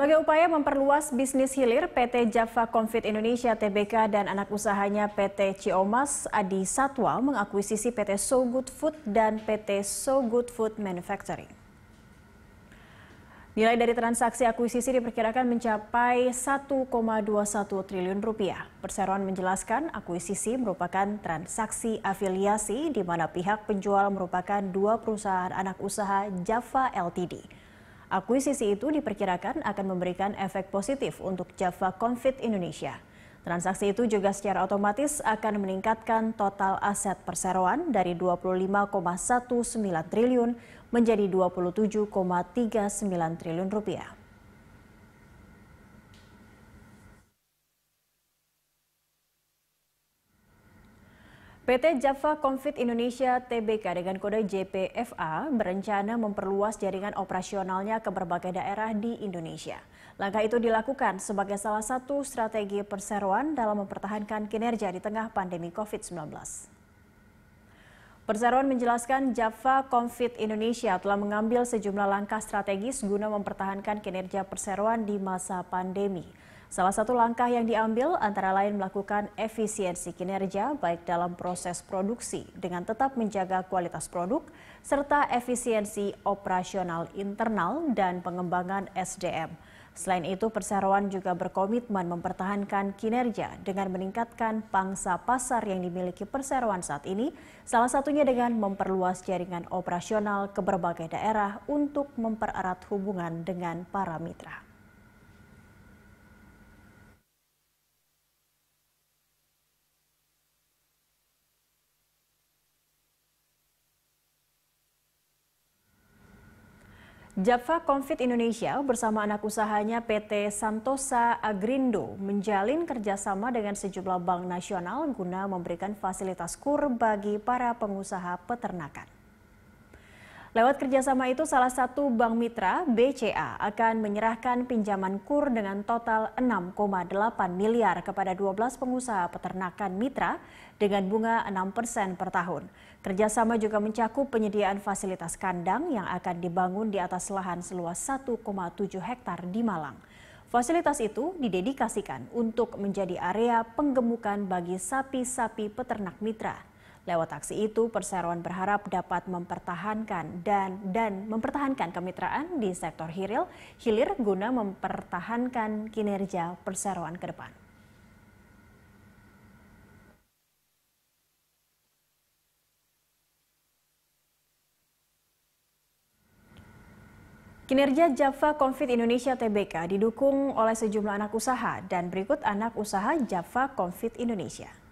Sebagai upaya memperluas bisnis hilir, PT Java Confit Indonesia TBK dan anak usahanya PT Ciomas Adi Satwa mengakuisisi PT So Good Food dan PT So Good Food Manufacturing. Nilai dari transaksi akuisisi diperkirakan mencapai 1,21 triliun rupiah. Perseroan menjelaskan akuisisi merupakan transaksi afiliasi di mana pihak penjual merupakan dua perusahaan anak usaha Java LTD. Akuisisi itu diperkirakan akan memberikan efek positif untuk Java Confit Indonesia. Transaksi itu juga secara otomatis akan meningkatkan total aset perseroan dari 25,19 triliun menjadi 27,39 triliun rupiah. PT Java Confit Indonesia TBK dengan kode JPFA berencana memperluas jaringan operasionalnya ke berbagai daerah di Indonesia. Langkah itu dilakukan sebagai salah satu strategi perseroan dalam mempertahankan kinerja di tengah pandemi COVID-19. Perseroan menjelaskan Java Confit Indonesia telah mengambil sejumlah langkah strategis guna mempertahankan kinerja perseroan di masa pandemi. Salah satu langkah yang diambil antara lain melakukan efisiensi kinerja baik dalam proses produksi dengan tetap menjaga kualitas produk serta efisiensi operasional internal dan pengembangan SDM. Selain itu, perseroan juga berkomitmen mempertahankan kinerja dengan meningkatkan pangsa pasar yang dimiliki perseroan saat ini, salah satunya dengan memperluas jaringan operasional ke berbagai daerah untuk mempererat hubungan dengan para mitra. Java Confit Indonesia bersama anak usahanya PT Santosa Agrindo menjalin kerjasama dengan sejumlah bank nasional guna memberikan fasilitas kur bagi para pengusaha peternakan. Lewat kerjasama itu, salah satu bank mitra, BCA, akan menyerahkan pinjaman KUR dengan total 6,8 miliar kepada 12 pengusaha peternakan mitra dengan bunga 6 persen per tahun. Kerjasama juga mencakup penyediaan fasilitas kandang yang akan dibangun di atas lahan seluas 1,7 hektar di Malang. Fasilitas itu didedikasikan untuk menjadi area penggemukan bagi sapi-sapi peternak mitra. Lewat aksi itu, perseroan berharap dapat mempertahankan dan dan mempertahankan kemitraan di sektor hiril, hilir guna mempertahankan kinerja perseroan ke depan. Kinerja Java Confit Indonesia TBK didukung oleh sejumlah anak usaha dan berikut anak usaha Java Confit Indonesia.